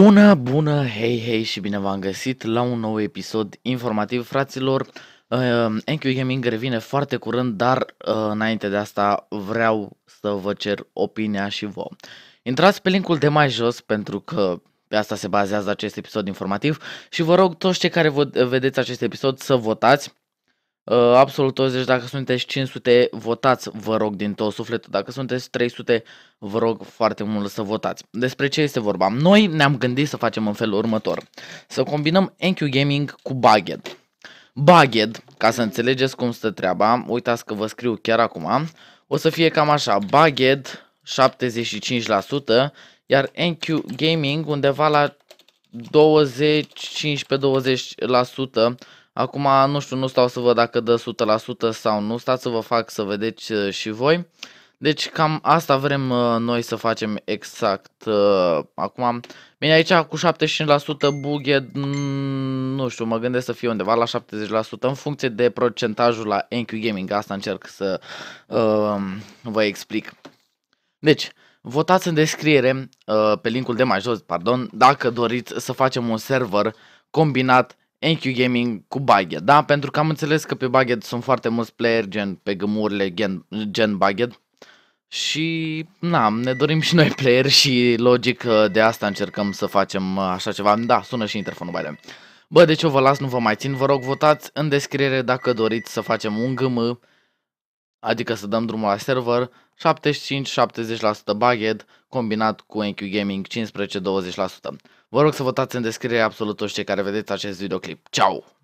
Bună, bună, hei, hei și bine v-am găsit la un nou episod informativ, fraților. Uh, ehm, NQ Gaming revine foarte curând, dar uh, înainte de asta vreau să vă cer opinia și vouă. Intrați pe linkul de mai jos pentru că pe asta se bazează acest episod informativ și vă rog toți cei care vedeți acest episod să votați Uh, absolut deci dacă sunteți 500, votați, vă rog, din tot sufletul. Dacă sunteți 300, vă rog foarte mult să votați. Despre ce este vorba? Noi ne-am gândit să facem în felul următor. Să combinăm NQ Gaming cu Bagged. Bagged, ca să înțelegeți cum stă treaba, uitați că vă scriu chiar acum, o să fie cam așa, Bagged 75%, iar NQ Gaming undeva la 20-15-20%. Acum, nu știu, nu stau să văd dacă dă 100% sau nu, stați să vă fac să vedeți uh, și voi. Deci cam asta vrem uh, noi să facem exact uh, acum. Bine, aici cu 75% bughe, mm, nu știu, mă gândesc să fie undeva la 70% în funcție de procentajul la NQ Gaming. Asta încerc să uh, vă explic. Deci, Votați în descriere, uh, pe linkul de mai jos, pardon, dacă doriți să facem un server combinat NQ Gaming cu Bugged, da? Pentru că am înțeles că pe Bugged sunt foarte mulți player gen pe gămurile gen, gen Bugged și na, ne dorim și noi player și logic uh, de asta încercăm să facem uh, așa ceva. Da, sună și interfonul, baile. Bă, deci eu vă las, nu vă mai țin, vă rog votați în descriere dacă doriți să facem un gâm adică să dăm drumul la server, 75-70% bagged combinat cu NQ Gaming 15-20%. Vă rog să votați în descriere absolut toți cei care vedeți acest videoclip. Ciao!